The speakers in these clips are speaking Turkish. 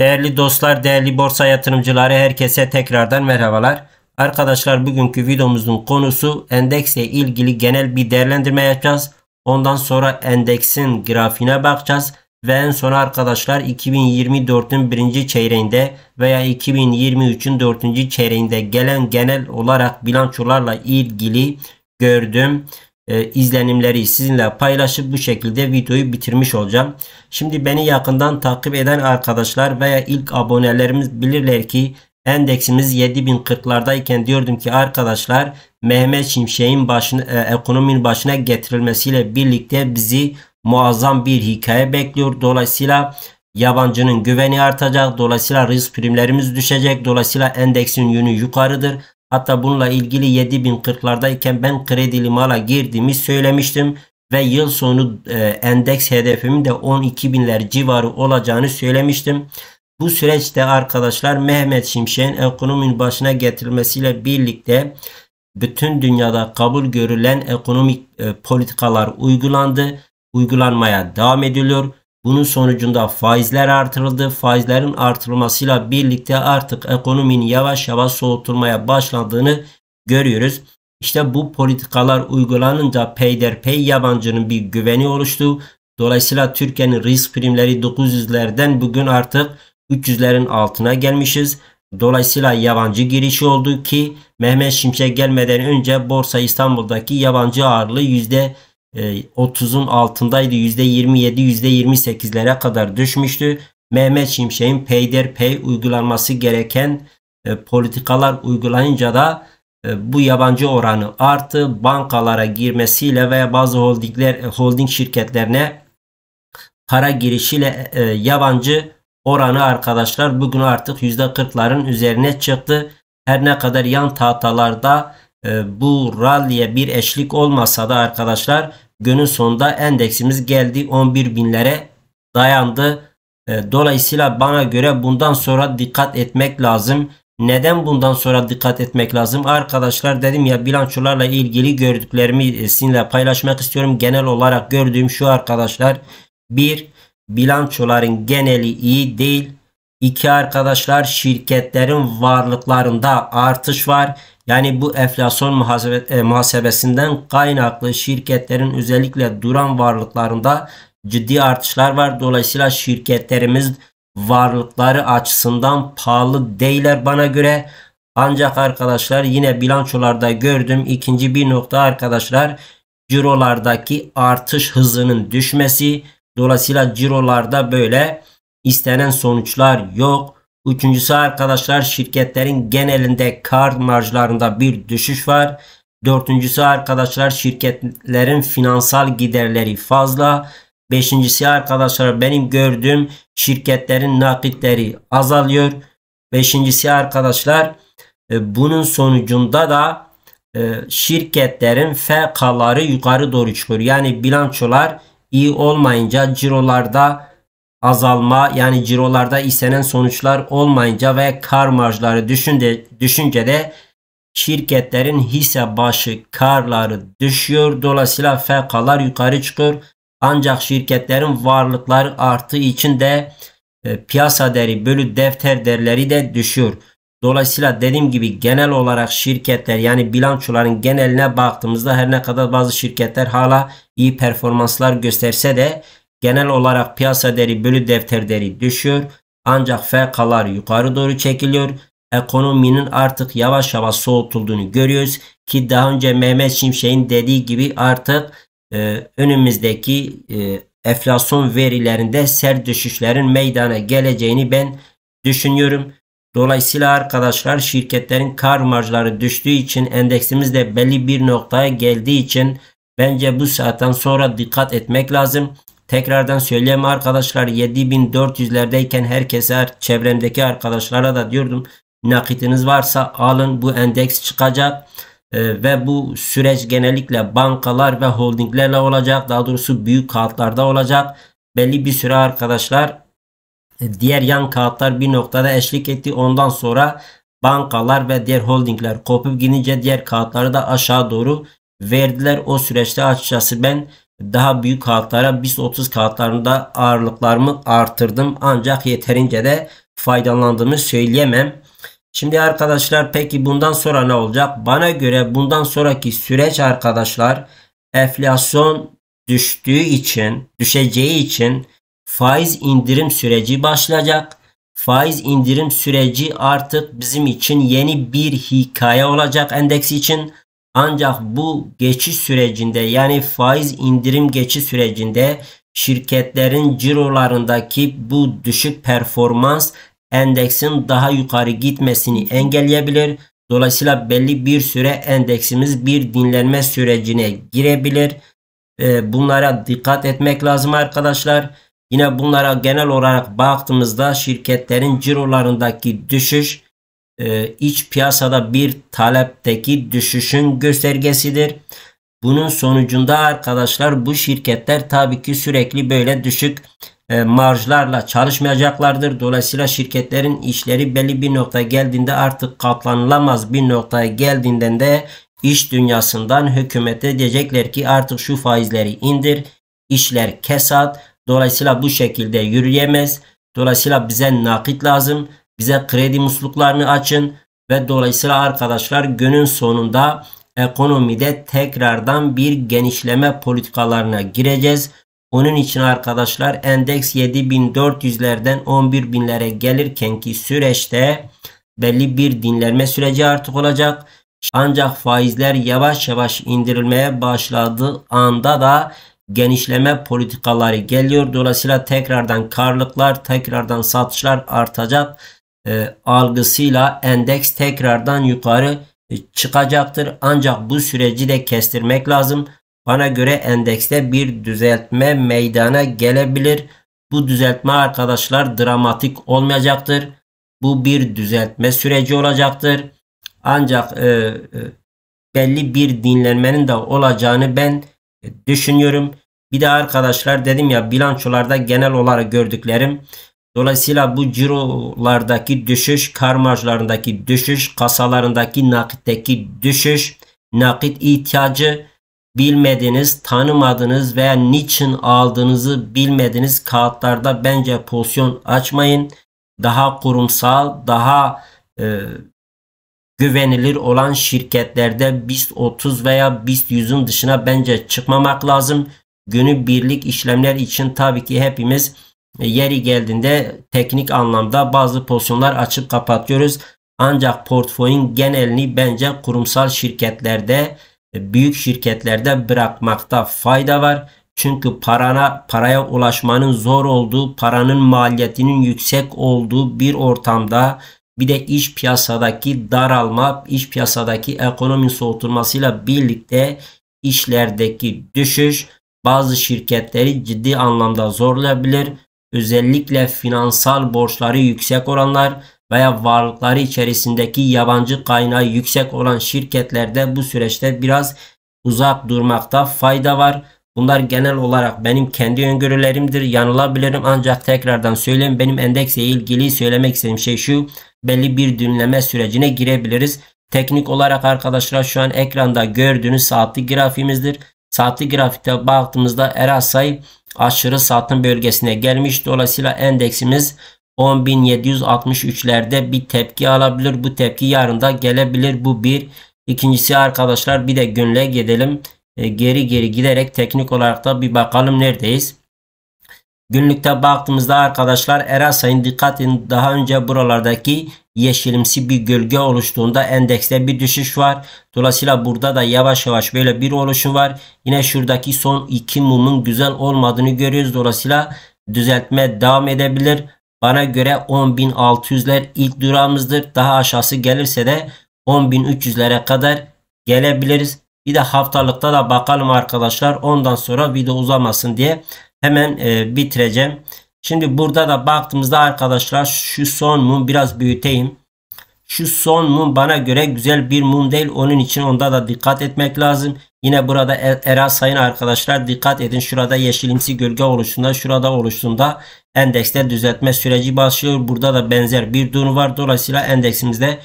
Değerli dostlar, değerli borsa yatırımcıları herkese tekrardan merhabalar. Arkadaşlar bugünkü videomuzun konusu endeksle ilgili genel bir değerlendirme yapacağız. Ondan sonra endeksin grafiğine bakacağız. Ve en son arkadaşlar 2024'ün birinci çeyreğinde veya 2023'ün dördüncü çeyreğinde gelen genel olarak bilançolarla ilgili gördüğüm e, izlenimleri sizinle paylaşıp bu şekilde videoyu bitirmiş olacağım. Şimdi beni yakından takip eden arkadaşlar veya ilk abonelerimiz bilirler ki endeksimiz 7040'lardayken diyordum ki arkadaşlar Mehmet Şimşek'in başına, e, ekonominin başına getirilmesiyle birlikte bizi muazzam bir hikaye bekliyor. Dolayısıyla yabancının güveni artacak. Dolayısıyla risk primlerimiz düşecek. Dolayısıyla endeksin yönü yukarıdır. Hatta bununla ilgili 7040'larda iken ben kredili mala girdiğimi söylemiştim ve yıl sonu e, endeks hedefimin de 12.000'ler civarı olacağını söylemiştim. Bu süreçte arkadaşlar Mehmet Şimşek'in ekonominin başına getirilmesiyle birlikte bütün dünyada kabul görülen ekonomik e, politikalar uygulandı, uygulanmaya devam ediliyor. Bunun sonucunda faizler artırıldı. Faizlerin artırılmasıyla birlikte artık ekonominin yavaş yavaş soğutulmaya başladığını görüyoruz. İşte bu politikalar uygulanınca peyderpey yabancının bir güveni oluştu. Dolayısıyla Türkiye'nin risk primleri 900'lerden bugün artık 300'lerin altına gelmişiz. Dolayısıyla yabancı girişi oldu ki Mehmet Şimşek gelmeden önce Borsa İstanbul'daki yabancı ağırlığı 30'un e, altındaydı. %27, %28'lere kadar düşmüştü. Mehmet Şimşek'in peyderpey uygulanması gereken e, politikalar uygulayınca da e, bu yabancı oranı arttı. bankalara girmesiyle veya bazı holdingler holding şirketlerine para girişiyle yabancı oranı arkadaşlar bugün artık %40'ların üzerine çıktı. Her ne kadar yan tahtalarda bu rally'e bir eşlik olmasa da arkadaşlar günün sonunda endeksimiz geldi 11 binlere dayandı. E, dolayısıyla bana göre bundan sonra dikkat etmek lazım. Neden bundan sonra dikkat etmek lazım? Arkadaşlar dedim ya bilançolarla ilgili gördüklerimi e, sizinle paylaşmak istiyorum. Genel olarak gördüğüm şu arkadaşlar. 1. Bilançoların geneli iyi değil. İki arkadaşlar şirketlerin varlıklarında artış var. Yani bu enflasyon e, muhasebesinden kaynaklı şirketlerin özellikle duran varlıklarında ciddi artışlar var. Dolayısıyla şirketlerimiz varlıkları açısından pahalı değiller bana göre. Ancak arkadaşlar yine bilançolarda gördüm. ikinci bir nokta arkadaşlar cirolardaki artış hızının düşmesi. Dolayısıyla cirolarda böyle istenen sonuçlar yok. Üçüncüsü arkadaşlar şirketlerin genelinde kar marjlarında bir düşüş var. Dörtüncüsü arkadaşlar şirketlerin finansal giderleri fazla. Beşincisi arkadaşlar benim gördüğüm şirketlerin nakitleri azalıyor. Beşincisi arkadaşlar e, bunun sonucunda da e, şirketlerin FK'ları yukarı doğru çıkıyor. Yani bilançolar iyi olmayınca cirolarda azalma yani cirolarda istenen sonuçlar olmayınca ve kar marjları düşünce, düşünce de şirketlerin hisse başı karları düşüyor. Dolayısıyla FK'lar yukarı çıkıyor. Ancak şirketlerin varlıkları arttığı için de e, piyasa değeri bölü defter değerleri de düşüyor. Dolayısıyla dediğim gibi genel olarak şirketler yani bilançoların geneline baktığımızda her ne kadar bazı şirketler hala iyi performanslar gösterse de Genel olarak piyasa değeri bölü defter değeri düşüyor. Ancak FK'lar yukarı doğru çekiliyor. Ekonominin artık yavaş yavaş soğutulduğunu görüyoruz. Ki daha önce Mehmet Şimşek'in dediği gibi artık e, önümüzdeki e, enflasyon verilerinde sert düşüşlerin meydana geleceğini ben düşünüyorum. Dolayısıyla arkadaşlar şirketlerin kar marjları düştüğü için endeksimiz de belli bir noktaya geldiği için bence bu saatten sonra dikkat etmek lazım. Tekrardan söyleyeyim arkadaşlar 7400'lerdeyken herkese çevremdeki arkadaşlara da diyordum nakitiniz varsa alın bu endeks çıkacak e, ve bu süreç genellikle bankalar ve holdinglerle olacak daha doğrusu büyük kağıtlarda olacak belli bir süre arkadaşlar e, diğer yan kağıtlar bir noktada eşlik etti ondan sonra bankalar ve diğer holdingler kopup gidince diğer kağıtları da aşağı doğru verdiler o süreçte açıkçası ben daha büyük kağıtlara BIST 30 kağıtlarında ağırlıklarımı artırdım ancak yeterince de faydalandığımı söyleyemem. Şimdi arkadaşlar peki bundan sonra ne olacak? Bana göre bundan sonraki süreç arkadaşlar enflasyon düştüğü için, düşeceği için faiz indirim süreci başlayacak. Faiz indirim süreci artık bizim için yeni bir hikaye olacak endeks için. Ancak bu geçiş sürecinde yani faiz indirim geçiş sürecinde şirketlerin cirolarındaki bu düşük performans endeksin daha yukarı gitmesini engelleyebilir. Dolayısıyla belli bir süre endeksimiz bir dinlenme sürecine girebilir. Ee, bunlara dikkat etmek lazım arkadaşlar. Yine bunlara genel olarak baktığımızda şirketlerin cirolarındaki düşüş ee, iç piyasada bir talepteki düşüşün göstergesidir. Bunun sonucunda arkadaşlar bu şirketler tabii ki sürekli böyle düşük e, marjlarla çalışmayacaklardır. Dolayısıyla şirketlerin işleri belli bir noktaya geldiğinde artık katlanılamaz bir noktaya geldiğinden de iş dünyasından hükümete diyecekler ki artık şu faizleri indir, işler kesat. Dolayısıyla bu şekilde yürüyemez. Dolayısıyla bize nakit lazım bize kredi musluklarını açın ve dolayısıyla arkadaşlar günün sonunda ekonomide tekrardan bir genişleme politikalarına gireceğiz. Onun için arkadaşlar endeks 7400'lerden 11.000'lere gelirken ki süreçte belli bir dinlenme süreci artık olacak. Ancak faizler yavaş yavaş indirilmeye başladığı anda da genişleme politikaları geliyor. Dolayısıyla tekrardan karlıklar, tekrardan satışlar artacak e, algısıyla endeks tekrardan yukarı e, çıkacaktır. Ancak bu süreci de kestirmek lazım. Bana göre endekste bir düzeltme meydana gelebilir. Bu düzeltme arkadaşlar dramatik olmayacaktır. Bu bir düzeltme süreci olacaktır. Ancak e, e, belli bir dinlenmenin de olacağını ben e, düşünüyorum. Bir de arkadaşlar dedim ya bilançolarda genel olarak gördüklerim Dolayısıyla bu cirolardaki düşüş, kar marjlarındaki düşüş, kasalarındaki nakitteki düşüş, nakit ihtiyacı bilmediğiniz, tanımadığınız veya niçin aldığınızı bilmediğiniz kağıtlarda bence pozisyon açmayın. Daha kurumsal, daha e, güvenilir olan şirketlerde BIST 30 veya BIST 100'ün dışına bence çıkmamak lazım. Günü birlik işlemler için tabii ki hepimiz e, yeri geldiğinde teknik anlamda bazı pozisyonlar açıp kapatıyoruz. Ancak portföyün genelini bence kurumsal şirketlerde, e, büyük şirketlerde bırakmakta fayda var. Çünkü parana, paraya ulaşmanın zor olduğu, paranın maliyetinin yüksek olduğu bir ortamda bir de iş piyasadaki daralma, iş piyasadaki ekonomi soğutulmasıyla birlikte işlerdeki düşüş bazı şirketleri ciddi anlamda zorlayabilir özellikle finansal borçları yüksek olanlar veya varlıkları içerisindeki yabancı kaynağı yüksek olan şirketlerde bu süreçte biraz uzak durmakta fayda var. Bunlar genel olarak benim kendi öngörülerimdir. Yanılabilirim ancak tekrardan söyleyeyim. Benim endeksle ilgili söylemek istediğim şey şu. Belli bir dinleme sürecine girebiliriz. Teknik olarak arkadaşlar şu an ekranda gördüğünüz saatli grafimizdir. Saatli grafikte baktığımızda Erasay aşırı satın bölgesine gelmiş. Dolayısıyla endeksimiz 10.763'lerde bir tepki alabilir. Bu tepki yarın da gelebilir. Bu bir. İkincisi arkadaşlar bir de günlüğe gidelim. E, geri geri giderek teknik olarak da bir bakalım neredeyiz. Günlükte baktığımızda arkadaşlar Erasay'ın dikkatin daha önce buralardaki yeşilimsi bir gölge oluştuğunda endekste bir düşüş var. Dolayısıyla burada da yavaş yavaş böyle bir oluşum var. Yine şuradaki son iki mumun güzel olmadığını görüyoruz. Dolayısıyla düzeltme devam edebilir. Bana göre 10.600'ler ilk durağımızdır. Daha aşağısı gelirse de 10.300'lere kadar gelebiliriz. Bir de haftalıkta da bakalım arkadaşlar. Ondan sonra video uzamasın diye Hemen e, bitireceğim. Şimdi burada da baktığımızda arkadaşlar şu son mum biraz büyüteyim. Şu son mum bana göre güzel bir mum değil. Onun için onda da dikkat etmek lazım. Yine burada e- era sayın arkadaşlar dikkat edin. Şurada yeşilimsi gölge oluşunda, şurada oluşunda endekste düzeltme süreci başlıyor. Burada da benzer bir durum var. Dolayısıyla endeksimizde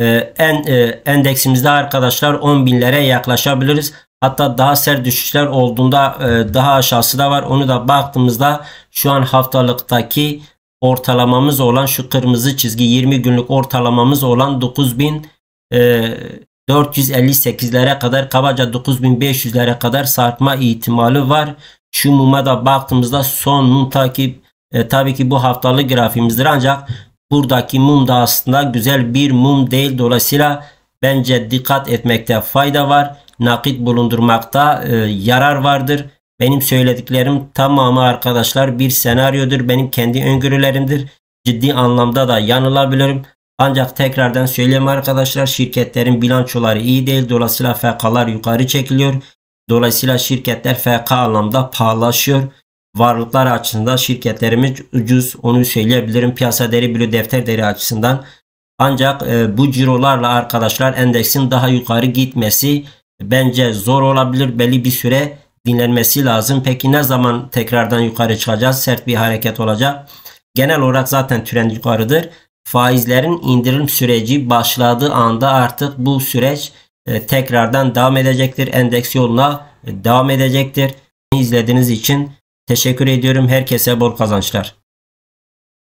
e, en e, endeksimizde arkadaşlar 10 binlere yaklaşabiliriz. Hatta daha sert düşüşler olduğunda e, daha aşağısı da var. Onu da baktığımızda şu an haftalıktaki ortalamamız olan şu kırmızı çizgi 20 günlük ortalamamız olan 9.458'lere e, kadar kabaca 9500'lere kadar sarkma ihtimali var. Şu muma da baktığımızda son mum takip e, tabii ki bu haftalık grafimizdir ancak buradaki mum da aslında güzel bir mum değil. Dolayısıyla bence dikkat etmekte fayda var nakit bulundurmakta e, yarar vardır. Benim söylediklerim tamamı arkadaşlar bir senaryodur. Benim kendi öngörülerimdir. Ciddi anlamda da yanılabilirim. Ancak tekrardan söyleyeyim arkadaşlar şirketlerin bilançoları iyi değil. Dolayısıyla FK'lar yukarı çekiliyor. Dolayısıyla şirketler FK anlamda pahalaşıyor. Varlıklar açısından şirketlerimiz ucuz onu söyleyebilirim. Piyasa deri bölü defter deri açısından. Ancak e, bu cirolarla arkadaşlar endeksin daha yukarı gitmesi bence zor olabilir. Belli bir süre dinlenmesi lazım. Peki ne zaman tekrardan yukarı çıkacağız? Sert bir hareket olacak. Genel olarak zaten trend yukarıdır. Faizlerin indirim süreci başladığı anda artık bu süreç e, tekrardan devam edecektir. Endeks yoluna e, devam edecektir. İzlediğiniz için teşekkür ediyorum. Herkese bol kazançlar.